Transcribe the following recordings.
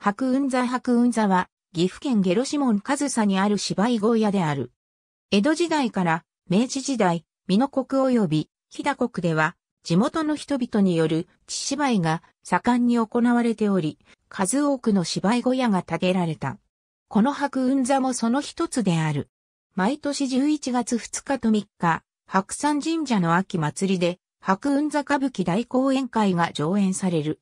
白雲座白雲座は、岐阜県下呂市門上総にある芝居小屋である。江戸時代から明治時代、美濃国及び飛騨国では、地元の人々による地芝居が盛んに行われており、数多くの芝居小屋が建てられた。この白雲座もその一つである。毎年11月2日と3日、白山神社の秋祭りで、白雲座歌舞伎大講演会が上演される。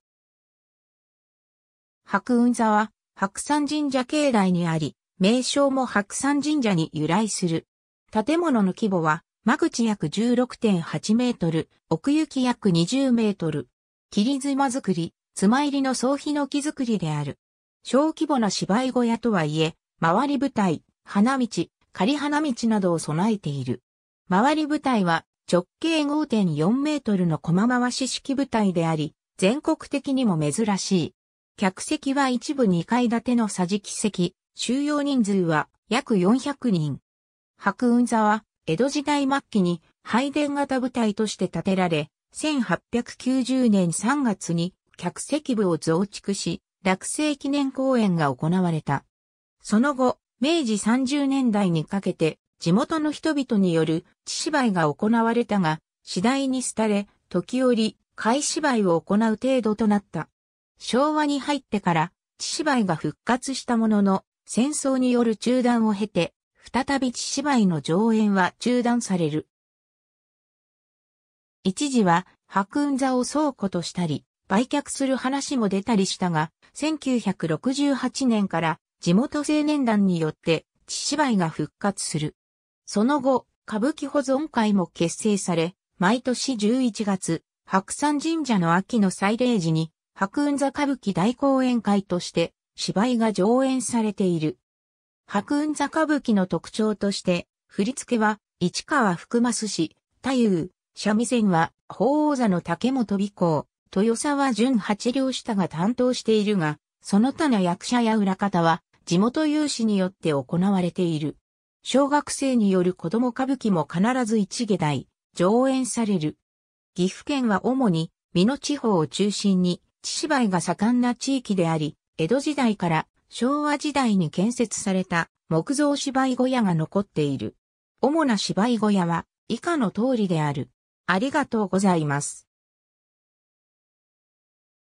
白雲座は白山神社境内にあり、名称も白山神社に由来する。建物の規模は、間口約16.8メートル、奥行き約20メートル。霧妻作り、妻入りの総ヒノキ作りである。小規模な芝居小屋とはいえ、周り舞台、花道、仮花道などを備えている。周り舞台は直径5.4メートルの駒回し式舞台であり、全国的にも珍しい。客席は一部2階建ての桟敷席、収容人数は約400人。白雲座は、江戸時代末期に拝殿型舞台として建てられ、1890年3月に客席部を増築し、落成記念公演が行われた。その後、明治30年代にかけて、地元の人々による地芝居が行われたが、次第に廃れ、時折、貝芝居を行う程度となった。昭和に入ってから、千芝居が復活したものの、戦争による中断を経て、再び千芝居の上演は中断される。一時は、白雲座を倉庫としたり、売却する話も出たりしたが、1968年から地元青年団によって千芝居が復活する。その後、歌舞伎保存会も結成され、毎年11月、白山神社の秋の祭礼時に白雲座歌舞伎大講演会として芝居が上演されている。白雲座歌舞伎の特徴として、振り付けは市川福増氏、太夫、三味線は法王座の竹本美光、豊沢淳八両下が担当しているが、その他の役者や裏方は地元有志によって行われている。小学生による子供歌舞伎も必ず一下台、上演される。岐阜県は主に、美濃地方を中心に、地芝居が盛んな地域であり、江戸時代から昭和時代に建設された木造芝居小屋が残っている。主な芝居小屋は以下の通りである。ありがとうございます。